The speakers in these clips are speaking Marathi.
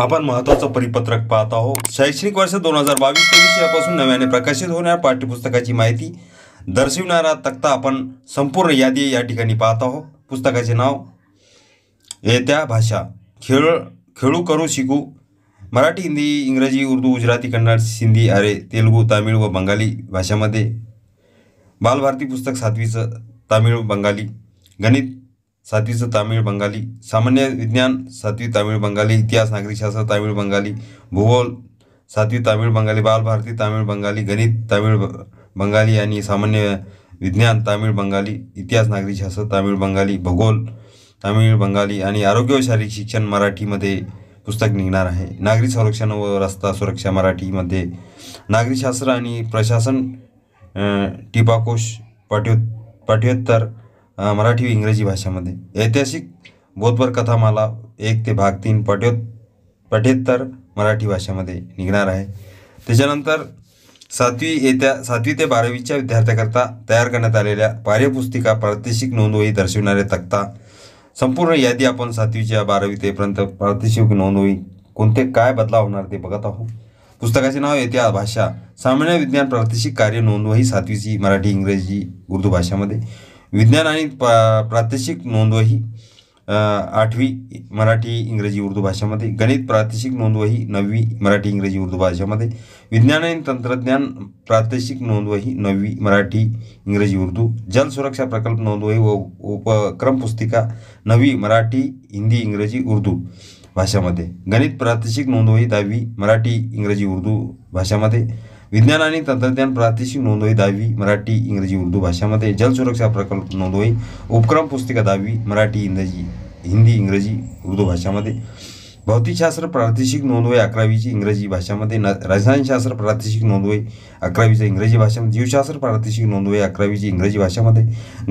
आपण महत्वाचं परिपत्रक पाहत आहोत शैक्षणिक वर्ष दोन हजार बावीस तेवीस यापासून नव्याने प्रकाशित होणाऱ्या पाठ्यपुस्तकाची माहिती दर्शविणारा तक्ता आपण संपूर्ण यादी या ठिकाणी पाहत आहोत पुस्तकाचे नाव येत्या भाषा खेळ खेळू करू शिकू मराठी हिंदी इंग्रजी उर्दू गुजराती कन्नड सिंधी अरे तेलुगू तामिळ व बंगाली भाषामध्ये बालभारती पुस्तक सातवीचं तामिळ बंगाली गणित सातवीचं तामिळ बंगाली सामान्य विज्ञान सातवी तामिळ बंगाली इतिहास नागरिकशास्त्र तामिळ बंगाली भूगोल सातवी तामिळ बंगाली बालभारती तामिळ बंगाली गणित तामिळ बंगाली आणि सामान्य विज्ञान तामिळ बंगाली इतिहास नागरिकशास्त्र तामिळ बंगाली भूगोल तामिळ बंगाली आणि आरोग्य व शारीरिक शिक्षण मराठीमध्ये पुस्तक निघणार आहे नागरी संरक्षण व रस्ता सुरक्षा मराठीमध्ये नागरिकशास्त्र आणि प्रशासन टिपाकोश पाठ्यो पाठ्योत्तर मराठी व इंग्रजी भाषेमध्ये ऐतिहासिक कथा कथामाला एक ते भाग तीन पठ्यो पठ्येत्तर मराठी भाषेमध्ये निघणार आहे त्याच्यानंतर सातवी येत्या सातवी ते बारावीच्या विद्यार्थ्याकरता तयार करण्यात आलेल्या पार्यपुस्तिका प्रादेशिक नोंदवही दर्शविणारे तक्ता संपूर्ण यादी आपण सातवीच्या बारावी तेपर्यंत प्रादेशिक नोंदवही कोणते काय बदलाव होणार ते बघत आहोत पुस्तकाचे नाव येत्या भाषा सामान्य विज्ञान प्रादेशिक कार्य नोंदवही सातवीची मराठी इंग्रजी उर्दू भाषामध्ये विज्ञान आणि पा प्रादेशिक नोंदवही आठवी मराठी इंग्रजी उर्दू भाषेमध्ये गणित प्रादेशिक नोंदवही नववी मराठी इंग्रजी उर्दू भाषेमध्ये विज्ञान आणि तंत्रज्ञान प्रादेशिक नोंदवही नववी मराठी इंग्रजी उर्दू जलसुरक्षा प्रकल्प नोंदवही व उपक्रम पुस्तिका नववी मराठी हिंदी इंग्रजी उर्दू भाषामध्ये गणित प्रादेशिक नोंदवही दहावी मराठी इंग्रजी उर्दू भाषामध्ये विज्ञान आणि तंत्रज्ञान प्रादेशिक नोंदवही दहावी मराठी इंग्रजी उर्दू भाषामध्ये जलसुरक्षा प्रकल्प नोंदवही उपक्रम पुस्तिका दहावी मराठी इंग्रजी हिंदी इंग्रजी उर्दू भाषामध्ये भौतिकशास्त्र प्रादेशिक नोंदवही अकरावीची इंग्रजी भाषामध्ये न रसायनशास्त्र प्रादेशिक नोंदवही अकरावीचं इंग्रजी भाषामध्ये जीवशास्त्र प्रादेशिक नोंदवही अकरावीची इंग्रजी भाषामध्ये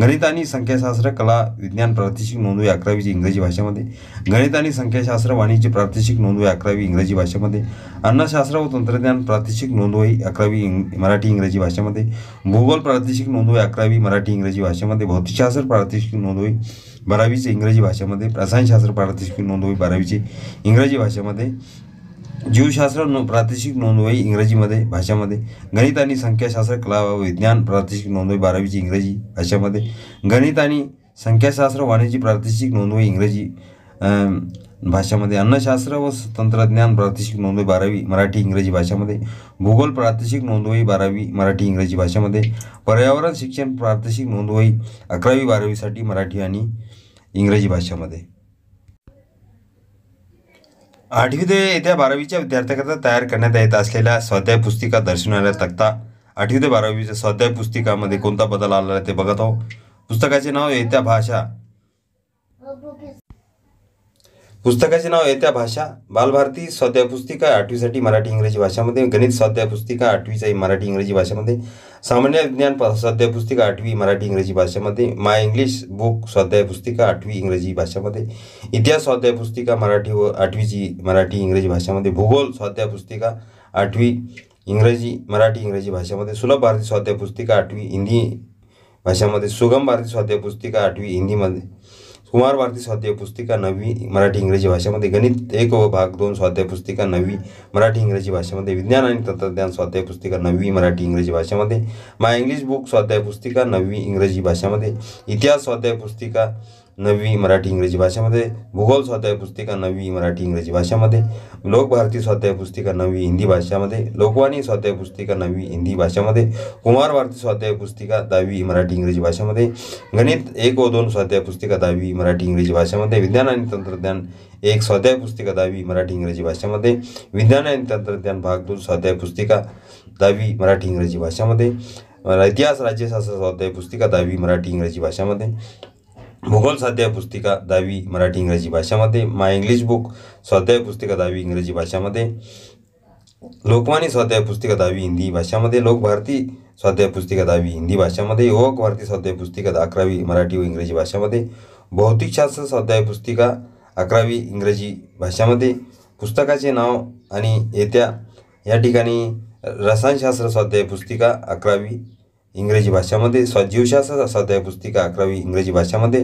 गणित आणि संख्याशास्त्र कला विज्ञान प्रादेशिक नोंदवही अकरावीची इंग्रजी भाषामध्ये गणित आणि संख्याशास्त्र वाणिज्य प्रादेशिक नोंदवही अकरावी इंग्रजी भाषामध्ये अन्नशास्त्र व तंत्रज्ञान प्रादेशिक नोंदवही अकरावी मराठी इंग्रजी भाषेमध्ये भूगोल प्रादेशिक नोंदवही अकरावी मराठी इंग्रजी भाषेमध्ये भौतिकशास्त्र प्रादेशिक नोंदवही बारावीचे इंग्रजी भाषेमध्ये रसायनशास्त्र प्रादेशिक नोंदवही बारावीचे इंग्रजी भाषेमध्ये जीवशास्त्र नो प्रादेशिक नोंदवही इंग्रजीमध्ये भाषामध्ये गणित आणि संख्याशास्त्र कला व विज्ञान प्रादेशिक नोंदवही बारावीची इंग्रजी भाषामध्ये गणित आणि संख्याशास्त्र वाणिज्य प्रादेशिक नोंदवही इंग्रजी भाषामध्ये अन्नशास्त्र व तंत्रज्ञान प्रादेशिक नोंदवही बारावी मराठी इंग्रजी भाषामध्ये भूगोल प्रादेशिक नोंदवही बारावी मराठी इंग्रजी भाषामध्ये पर्यावरण शिक्षण प्रादेशिक नोंदवही अकरावी बारावीसाठी मराठी आणि इंग्रजी भाषामध्ये आठवी ते येत्या बारावीच्या विद्यार्थ्याकरता तयार करण्यात येत असलेल्या स्वाध्याय पुस्तिका दर्शवणाऱ्या तक्ता आठवी ते बारावीच्या स्वाध्याय पुस्तिकामध्ये कोणता बदल आलेला ते बघत आहो पुस्तकाचे नाव येत्या भाषा पुस्तकाचे नाव येत्या भाषा बालभारती स्वाध्याय पुस्तिका आठवीसाठी मराठी इंग्रजी भाषामध्ये गणित स्वाध्याय पुस्तिका आठवीसाठी मराठी इंग्रजी भाषामध्ये सामान्य विज्ञान स्वाध्याय पुस्तिका आठवी मराठी इंग्रजी भाषामध्ये माय इंग्लिश बुक स्वाध्याय पुस्तिका आठवी इंग्रजी भाषामध्ये इतिहास स्वाध्याय पुस्तिका मराठी व आठवीची मराठी इंग्रजी भाषामध्ये भूगोल स्वाध्याय पुस्तिका आठवी इंग्रजी मराठी इंग्रजी भाषामध्ये सुलभ भारती स्वाध्याय पुस्तिका आठवी हिंदी भाषामध्ये सुगम भारती स्वाध्याय पुस्तिका आठवी हिंदीमध्ये कुमार भारती स्वाध्याय पुस्तिका नवी मराठी इंग्रजी भाषेमध्ये गणित एक व भाग दोन स्वाध्याय पुस्तिका नवी मराठी इंग्रजी भाषेमध्ये विज्ञान आणि तंत्रज्ञान स्वाध्याय पुस्तिका नवी मराठी इंग्रजी भाषेमध्ये माय इंग्लिश बुक स्वाध्याय पुस्तिका नवी इंग्रजी भाषेमध्ये इतिहास स्वाध्याय पुस्तिका नवी मराठी इंग्रजी भाषेमध्ये भूगोल स्वाध्याय पुस्तिका नवी मराठी इंग्रजी भाषेमध्ये लोकभारती स्वाध्याय पुस्तिका नवी हिंदी भाषेमध्ये लोकवाणी स्वाध्याय पुस्तिका नवी हिंदी भाषेमध्ये कुमार भारती स्वाध्याय पुस्तिका दहावी मराठी इंग्रजी भाषेमध्ये गणित एक व दोन स्वाध्याय पुस्तिका दहावी मराठी इंग्रजी भाषेमध्ये विज्ञान आणि तंत्रज्ञान एक स्वाध्याय पुस्तिका दहावी मराठी इंग्रजी भाषेमध्ये विज्ञान आणि तंत्रज्ञान भाग दोन स्वाध्याय पुस्तिका दहावी मराठी इंग्रजी भाषेमध्ये इतिहास राज्यशास्त्र स्वाध्याय पुस्तिका दहावी मराठी इंग्रजी भाषेमध्ये भूगोल स्वाध्याय पुस्तिका दहावी मराठी इंग्रजी भाषामध्ये माय इंग्लिश बुक स्वाध्याय पुस्तिका दहावी इंग्रजी भाषामध्ये लोकमानी स्वाध्याय पुस्तिका दहावी हिंदी भाषामध्ये लोकभारती स्वाध्याय पुस्तिका दहावी हिंदी भाषामध्ये युवक भारती स्वाध्याय पुस्तिका अकरावी मराठी व इंग्रजी भाषामध्ये भौतिकशास्त्र स्वाध्याय पुस्तिका अकरावी इंग्रजी भाषामध्ये पुस्तकाचे नाव आणि येत्या या ठिकाणी रसायनशास्त्र स्वाध्याय पुस्तिका अकरावी इंग्रजी भाषामध्ये स्वजीवशास्त्र स्वाध्याय पुस्तिका अकरावी इंग्रजी भाषामध्ये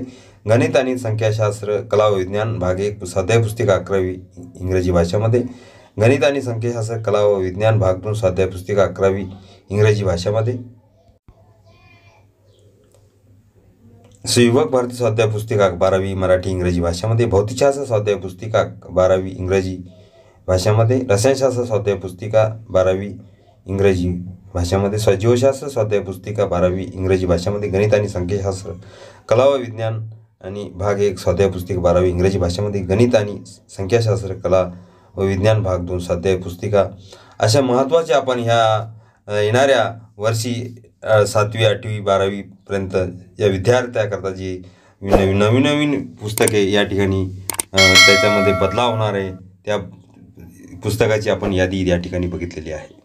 गणित आणि संख्याशास्त्र कला विज्ञान भाग एक स्वाध्याय पुस्तिका अकरावी इंग्रजी भाषामध्ये गणित आणि संख्याशास्त्र कला व विज्ञान भाग दोन स्वाध्याय पुस्तिका अकरावी इंग्रजी भाषामध्ये सुयुवक भारती स्वाध्याय पुस्तिका बारावी मराठी इंग्रजी भाषामध्ये भौतिकशास्त्र स्वाध्याय पुस्तिका बारावी इंग्रजी भाषामध्ये रसायनशास्त्र स्वाध्याय पुस्तिका बारावी इंग्रजी भाषामध्ये सजीवशास्त्र स्वाध्याय पुस्तिका बारावी इंग्रजी भाषामध्ये गणित आणि संख्याशास्त्र कला व विज्ञान आणि भाग एक स्वाध्याय पुस्तिका बारावी इंग्रजी भाषेमध्ये गणित आणि संख्याशास्त्र कला व विज्ञान भाग दोन स्वाध्याय पुस्तिका अशा महत्त्वाच्या आपण ह्या येणाऱ्या वर्षी सातवी आठवी बारावीपर्यंत या विद्यार्थ्याकरता जी नवीन नवीन नवीन पुस्तके या ठिकाणी त्याच्यामध्ये बदलाव होणार आहे त्या पुस्तकाची आपण यादी या ठिकाणी बघितलेली आहे